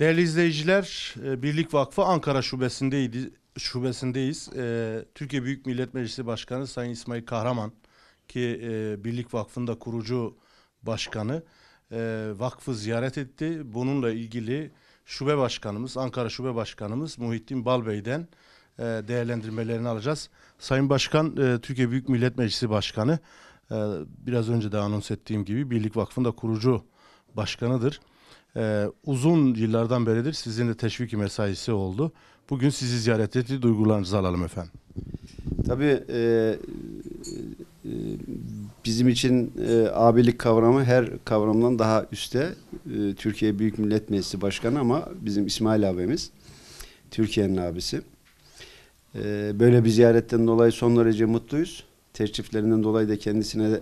Değerli izleyiciler, e, Birlik Vakfı Ankara Şubesi'ndeydi, şubesindeyiz. E, Türkiye Büyük Millet Meclisi Başkanı Sayın İsmail Kahraman ki e, Birlik Vakfı'nda kurucu başkanı vakfı ziyaret etti. Bununla ilgili şube başkanımız, Ankara Şube Başkanımız Muhittin Balbey'den değerlendirmelerini alacağız. Sayın Başkan, Türkiye Büyük Millet Meclisi Başkanı biraz önce de anons ettiğim gibi Birlik Vakfı'nda kurucu başkanıdır e, uzun yıllardan beridir sizin de teşviki mesaisi oldu. Bugün sizi ziyaret etti, duygularınızı alalım efendim. Tabii e, e, bizim için e, abilik kavramı her kavramdan daha üstte. E, Türkiye Büyük Millet Meclisi Başkanı ama bizim İsmail abimiz, Türkiye'nin abisi. E, böyle bir ziyaretten dolayı son derece mutluyuz. Teşriflerinden dolayı da kendisine de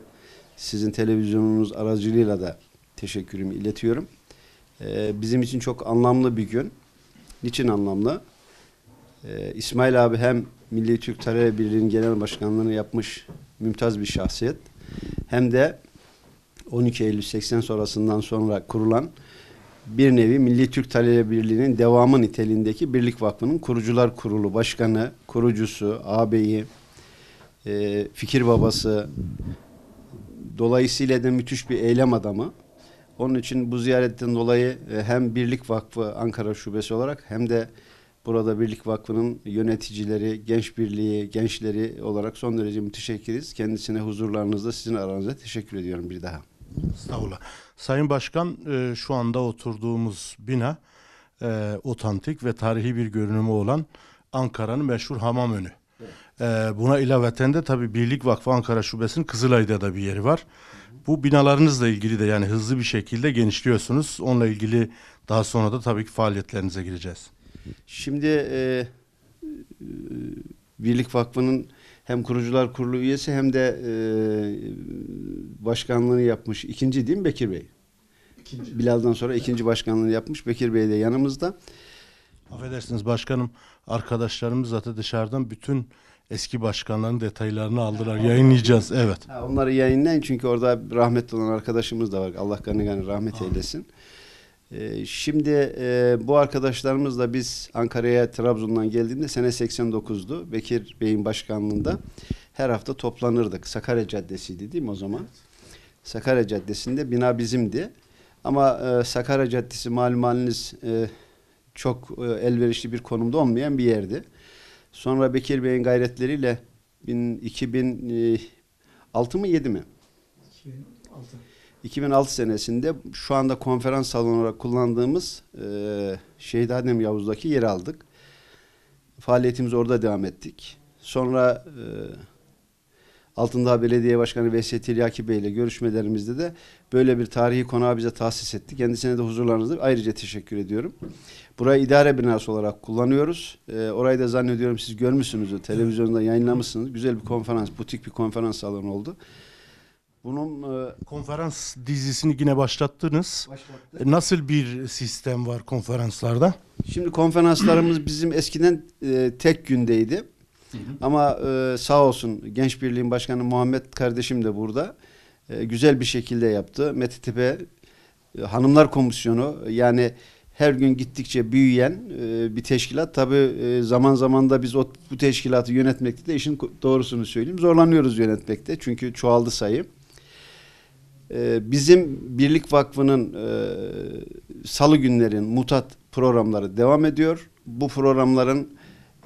sizin televizyonunuz aracılığıyla da teşekkürümü iletiyorum. Ee, bizim için çok anlamlı bir gün. Niçin anlamlı? Ee, İsmail abi hem Milli Türk Talebe Birliği'nin genel başkanlığını yapmış mümtaz bir şahsiyet. Hem de 12 Eylül 80 sonrasından sonra kurulan bir nevi Milli Türk Talebe Birliği'nin devamı niteliğindeki Birlik Vakfı'nın kurucular kurulu başkanı, kurucusu, ağabeyi, e, fikir babası, dolayısıyla da müthiş bir eylem adamı. Onun için bu ziyaretten dolayı e, hem Birlik Vakfı Ankara Şubesi olarak hem de burada Birlik Vakfı'nın yöneticileri, genç birliği, gençleri olarak son derece müteşekkiriz. Kendisine huzurlarınızda sizin aranızda teşekkür ediyorum bir daha. Sağ olun. Sayın Başkan e, şu anda oturduğumuz bina e, otantik ve tarihi bir görünümü olan Ankara'nın meşhur hamam önü. Evet. Buna ilaveten de tabii Birlik Vakfı Ankara Şubesi'nin Kızılay'da da bir yeri var. Bu binalarınızla ilgili de yani hızlı bir şekilde genişliyorsunuz. Onunla ilgili daha sonra da tabii ki faaliyetlerinize gireceğiz. Şimdi e, e, Birlik Vakfı'nın hem kurucular kurulu üyesi hem de e, başkanlığını yapmış. ikinci değil mi Bekir Bey? İkinci. Bilal'dan sonra ikinci başkanlığını yapmış. Bekir Bey de yanımızda. Affedersiniz başkanım arkadaşlarımız zaten dışarıdan bütün eski başkanların detaylarını aldılar. Yayınlayacağız evet. onları yayınlayın çünkü orada rahmetli olan arkadaşımız da var. Allah kanı kanı rahmet Amin. eylesin. Ee, şimdi e, bu arkadaşlarımızla biz Ankara'ya Trabzon'dan geldiğimde sene 89'du. Bekir Bey'in başkanlığında her hafta toplanırdık. Sakarya Caddesi'ydi değil mi o zaman? Sakarya Caddesi'nde bina bizimdi. Ama e, Sakarya Caddesi malum haliniz e, çok e, elverişli bir konumda olmayan bir yerdi. Sonra Bekir Bey'in gayretleriyle 2006 e, mı 7 mi? 2006. 2006 senesinde şu anda konferans salonu olarak kullandığımız e, Şehit Adem Yavuz'daki yeri aldık. Faaliyetimizi orada devam ettik. Sonra e, Altındağ Belediye Başkanı Veysel Tilyaki Bey ile görüşmelerimizde de böyle bir tarihi konağı bize tahsis etti. Kendisine de huzurlarınızı ayrıca teşekkür ediyorum. Burayı idare binası olarak kullanıyoruz. E, orayı da zannediyorum siz görmüşsünüzdür. Televizyonda yayınlamışsınız. Güzel bir konferans, butik bir konferans salonu oldu. Bunun e, konferans dizisini yine başlattınız. Başlattı. E, nasıl bir sistem var konferanslarda? Şimdi konferanslarımız bizim eskiden e, tek gündeydi. Ama e, sağ olsun Genç Birliğin Başkanı Muhammed kardeşim de burada. E, güzel bir şekilde yaptı. Mete Tepe e, Hanımlar Komisyonu yani her gün gittikçe büyüyen e, bir teşkilat. Tabi e, zaman zaman da biz o, bu teşkilatı yönetmekte de işin doğrusunu söyleyeyim. Zorlanıyoruz yönetmekte çünkü çoğaldı sayı. E, bizim Birlik Vakfı'nın e, salı günlerin mutat programları devam ediyor. Bu programların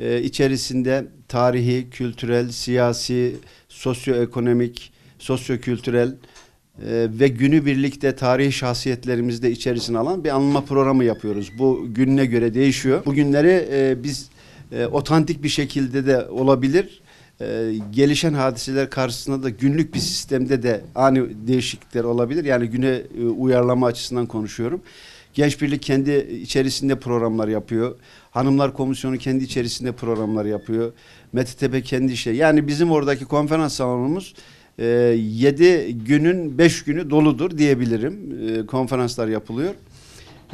e, içerisinde tarihi, kültürel, siyasi, sosyoekonomik, sosyokültürel e, ve günü birlikte tarihi şahsiyetlerimizi de içerisine alan bir anılma programı yapıyoruz. Bu gününe göre değişiyor. Bugünleri e, biz e, otantik bir şekilde de olabilir. E, gelişen hadiseler karşısında da günlük bir sistemde de ani değişiklikler olabilir. Yani güne e, uyarlama açısından konuşuyorum. Genç Birlik kendi içerisinde programlar yapıyor. Hanımlar Komisyonu kendi içerisinde programlar yapıyor. Metetepe kendi şey. Yani bizim oradaki konferans salonumuz e, 7 günün 5 günü doludur diyebilirim. E, konferanslar yapılıyor.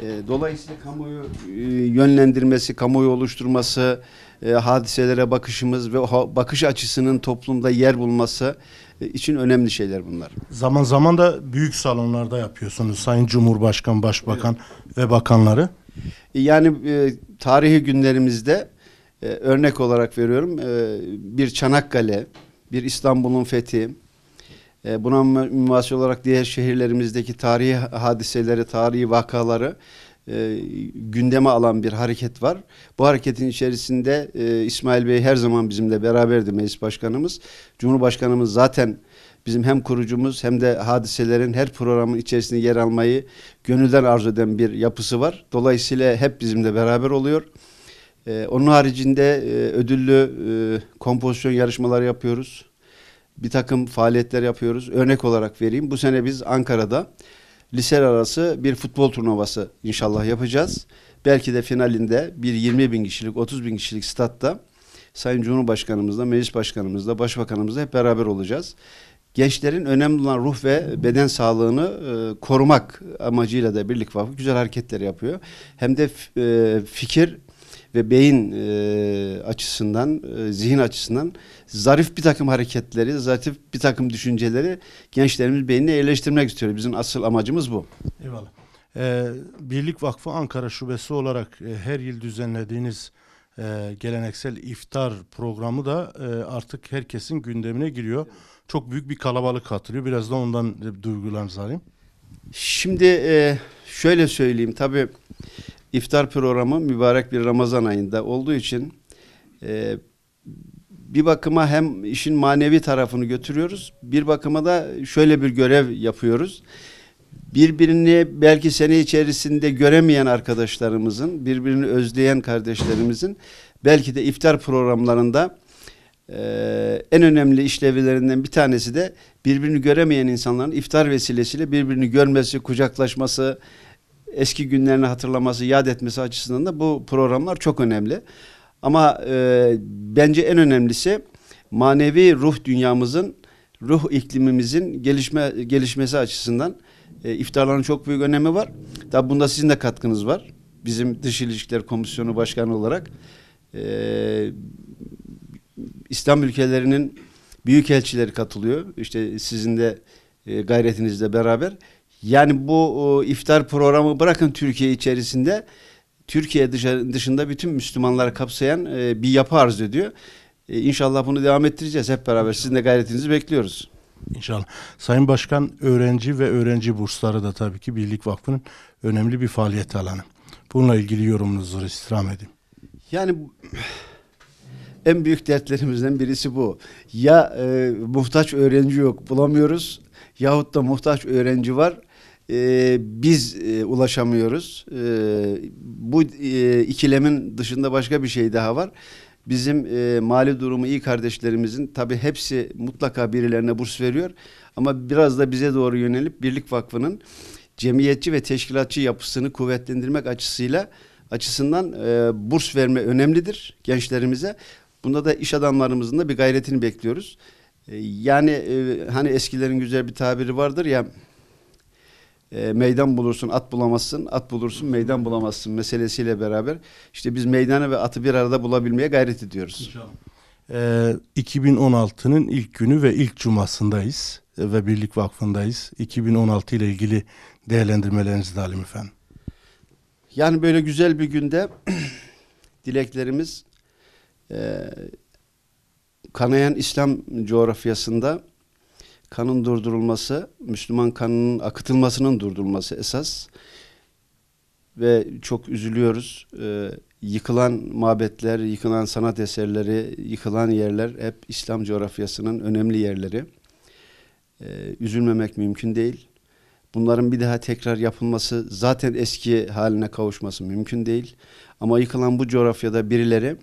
E, dolayısıyla kamuoyu e, yönlendirmesi, kamuoyu oluşturması, e, hadiselere bakışımız ve bakış açısının toplumda yer bulması için önemli şeyler bunlar. Zaman zaman da büyük salonlarda yapıyorsunuz Sayın Cumhurbaşkanı, Başbakan evet. ve bakanları. Yani tarihi günlerimizde örnek olarak veriyorum bir Çanakkale, bir İstanbul'un fethi, e, buna mümasi olarak diğer şehirlerimizdeki tarihi hadiseleri, tarihi vakaları e, gündeme alan bir hareket var. Bu hareketin içerisinde e, İsmail Bey her zaman bizimle beraberdi meclis başkanımız. Cumhurbaşkanımız zaten bizim hem kurucumuz hem de hadiselerin her programın içerisinde yer almayı gönülden arzu eden bir yapısı var. Dolayısıyla hep bizimle beraber oluyor. Ee, onun haricinde e, ödüllü e, kompozisyon yarışmaları yapıyoruz bir takım faaliyetler yapıyoruz. Örnek olarak vereyim. Bu sene biz Ankara'da lise arası bir futbol turnuvası inşallah yapacağız. Belki de finalinde bir 20 bin kişilik, 30 bin kişilik statta Sayın Cumhurbaşkanımızla, Meclis Başkanımızla, Başbakanımızla hep beraber olacağız. Gençlerin önemli olan ruh ve beden sağlığını e, korumak amacıyla da Birlik Vakfı güzel hareketler yapıyor. Hem de e, fikir ve beyin e, açısından, e, zihin açısından zarif bir takım hareketleri, zarif bir takım düşünceleri gençlerimiz beynine yerleştirmek istiyor. Bizim asıl amacımız bu. Eyvallah. Ee, Birlik Vakfı Ankara Şubesi olarak e, her yıl düzenlediğiniz e, geleneksel iftar programı da e, artık herkesin gündemine giriyor. Çok büyük bir kalabalık katılıyor. Biraz da ondan e, duygularınızı alayım. Şimdi e, şöyle söyleyeyim. Tabii iftar programı mübarek bir Ramazan ayında olduğu için ee, bir bakıma hem işin manevi tarafını götürüyoruz, bir bakıma da şöyle bir görev yapıyoruz. Birbirini belki sene içerisinde göremeyen arkadaşlarımızın, birbirini özleyen kardeşlerimizin belki de iftar programlarında e, en önemli işlevlerinden bir tanesi de birbirini göremeyen insanların iftar vesilesiyle birbirini görmesi, kucaklaşması, eski günlerini hatırlaması, yad etmesi açısından da bu programlar çok önemli. Ama e, bence en önemlisi manevi ruh dünyamızın, ruh iklimimizin gelişme gelişmesi açısından e, iftarların çok büyük önemi var. Tabi bunda sizin de katkınız var. Bizim Dış İlişkiler Komisyonu Başkanı olarak e, İslam ülkelerinin büyük elçileri katılıyor. İşte sizin de e, gayretinizle beraber. Yani bu e, iftar programı bırakın Türkiye içerisinde Türkiye dışında bütün Müslümanları kapsayan e, bir yapı arz ediyor. E, inşallah bunu devam ettireceğiz hep beraber. Sizin de gayretinizi bekliyoruz. İnşallah. Sayın Başkan öğrenci ve öğrenci bursları da tabii ki Birlik Vakfı'nın önemli bir faaliyet alanı. Bununla ilgili yorumunuzu istirham edeyim. Yani en büyük dertlerimizden birisi bu. Ya e, muhtaç öğrenci yok bulamıyoruz yahut da muhtaç öğrenci var e, biz e, ulaşamıyoruz. E, bu e, ikilemin dışında başka bir şey daha var. Bizim e, mali durumu iyi kardeşlerimizin tabi hepsi mutlaka birilerine burs veriyor. Ama biraz da bize doğru yönelip Birlik Vakfı'nın cemiyetçi ve teşkilatçı yapısını kuvvetlendirmek açısıyla açısından e, burs verme önemlidir gençlerimize. Bunda da iş adamlarımızın da bir gayretini bekliyoruz. E, yani e, hani eskilerin güzel bir tabiri vardır ya e, meydan bulursun at bulamazsın, at bulursun meydan bulamazsın meselesiyle beraber işte biz meydanı ve atı bir arada bulabilmeye gayret ediyoruz. Ee, 2016'nın ilk günü ve ilk cumasındayız ve Birlik Vakfı'ndayız. 2016 ile ilgili değerlendirmelerinizi de alayım efendim. Yani böyle güzel bir günde dileklerimiz e, kanayan İslam coğrafyasında kanın durdurulması, Müslüman kanının akıtılmasının durdurulması esas. Ve çok üzülüyoruz. E, yıkılan mabetler, yıkılan sanat eserleri, yıkılan yerler hep İslam coğrafyasının önemli yerleri. E, üzülmemek mümkün değil. Bunların bir daha tekrar yapılması, zaten eski haline kavuşması mümkün değil. Ama yıkılan bu coğrafyada birileri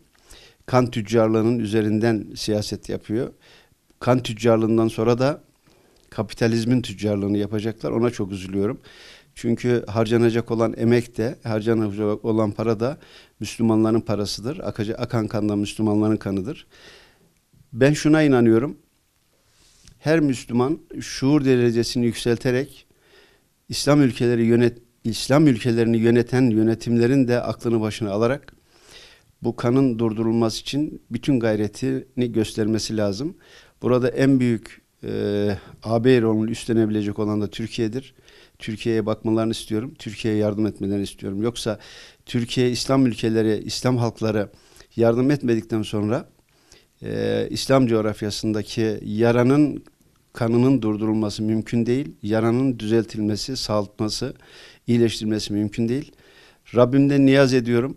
kan tüccarlığının üzerinden siyaset yapıyor. Kan tüccarlığından sonra da kapitalizmin tüccarlığını yapacaklar. Ona çok üzülüyorum. Çünkü harcanacak olan emek de, harcanacak olan para da Müslümanların parasıdır. Akaca, akan kan da Müslümanların kanıdır. Ben şuna inanıyorum. Her Müslüman şuur derecesini yükselterek İslam ülkeleri yönet İslam ülkelerini yöneten yönetimlerin de aklını başına alarak bu kanın durdurulması için bütün gayretini göstermesi lazım. Burada en büyük e, AB rolünü üstlenebilecek olan da Türkiye'dir. Türkiye'ye bakmalarını istiyorum. Türkiye'ye yardım etmelerini istiyorum. Yoksa Türkiye İslam ülkeleri, İslam halkları yardım etmedikten sonra e, İslam coğrafyasındaki yaranın kanının durdurulması mümkün değil. Yaranın düzeltilmesi, sağlatması, iyileştirilmesi mümkün değil. Rabbimden niyaz ediyorum.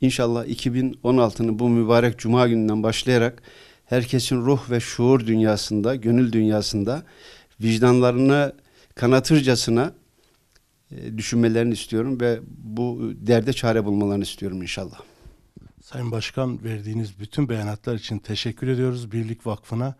İnşallah 2016'nın bu mübarek cuma gününden başlayarak herkesin ruh ve şuur dünyasında, gönül dünyasında vicdanlarını kanatırcasına e, düşünmelerini istiyorum ve bu derde çare bulmalarını istiyorum inşallah. Sayın Başkan verdiğiniz bütün beyanatlar için teşekkür ediyoruz. Birlik Vakfı'na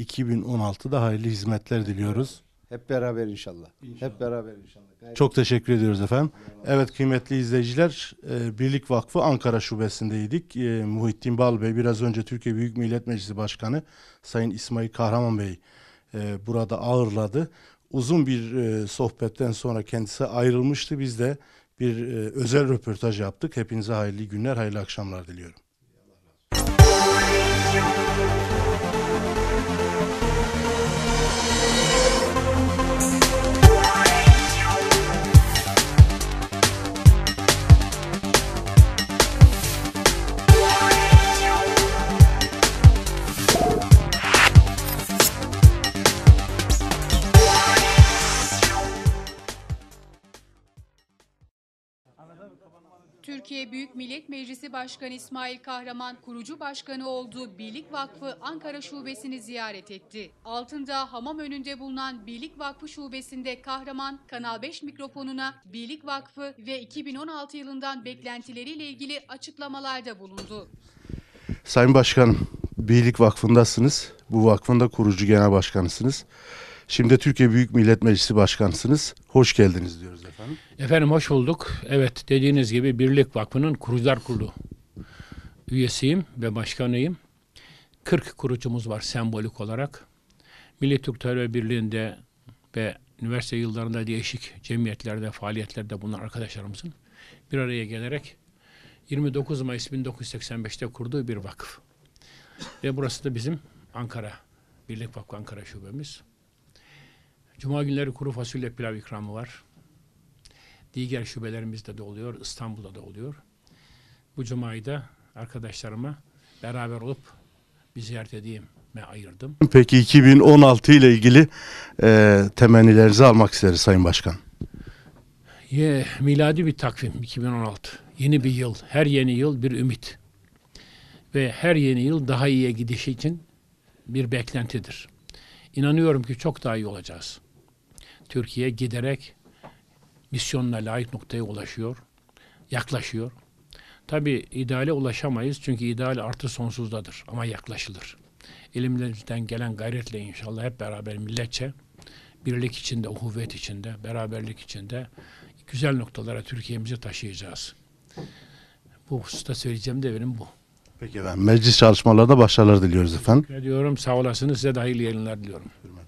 2016'da hayırlı hizmetler diliyoruz. Hep beraber inşallah. inşallah. Hep beraber inşallah. Gayret Çok teşekkür ediyoruz efendim. Evet kıymetli izleyiciler, e, Birlik Vakfı Ankara Şubesi'ndeydik. E, Muhittin Bal Bey biraz önce Türkiye Büyük Millet Meclisi Başkanı Sayın İsmail Kahraman Bey e, burada ağırladı. Uzun bir sohbetten sonra kendisi ayrılmıştı. Biz de bir özel röportaj yaptık. Hepinize hayırlı günler, hayırlı akşamlar diliyorum. Millet Meclisi Başkanı İsmail Kahraman kurucu başkanı olduğu Birlik Vakfı Ankara Şubesini ziyaret etti. Altında hamam önünde bulunan Birlik Vakfı Şubesi'nde Kahraman Kanal 5 mikrofonuna Birlik Vakfı ve 2016 yılından beklentileriyle ilgili açıklamalarda bulundu. Sayın Başkanım, Birlik Vakfı'ndasınız. Bu vakfın da kurucu genel başkanısınız. Şimdi Türkiye Büyük Millet Meclisi Başkanısınız. Hoş geldiniz diyoruz efendim. Efendim hoş bulduk. Evet dediğiniz gibi Birlik Vakfı'nın kurucular kurulu üyesiyim ve başkanıyım. 40 kurucumuz var sembolik olarak. Milli Türk Talebe Birliği'nde ve üniversite yıllarında değişik cemiyetlerde, faaliyetlerde bunlar arkadaşlarımızın bir araya gelerek 29 Mayıs 1985'te kurduğu bir vakıf. Ve burası da bizim Ankara, Birlik Vakfı Ankara Şubemiz. Cuma günleri kuru fasulye pilav ikramı var. Diğer şubelerimizde de oluyor, İstanbul'da da oluyor. Bu cumayı da arkadaşlarıma beraber olup bir ziyaret edeyim me ayırdım. Peki 2016 ile ilgili e, temennilerinizi almak isteriz Sayın Başkan. Ye, miladi bir takvim 2016. Yeni bir yıl. Her yeni yıl bir ümit. Ve her yeni yıl daha iyiye gidiş için bir beklentidir. İnanıyorum ki çok daha iyi olacağız. Türkiye giderek misyonuna layık noktaya ulaşıyor, yaklaşıyor. Tabi ideale ulaşamayız çünkü ideal artı sonsuzdadır ama yaklaşılır. Elimizden gelen gayretle inşallah hep beraber milletçe birlik içinde, uhuvvet içinde, beraberlik içinde güzel noktalara Türkiye'mizi taşıyacağız. Bu hususta söyleyeceğim de benim bu. Peki efendim. Meclis çalışmalarında başarılar diliyoruz efendim. Teşekkür ediyorum. Sağ olasınız. Size dahil hayırlı yayınlar diliyorum.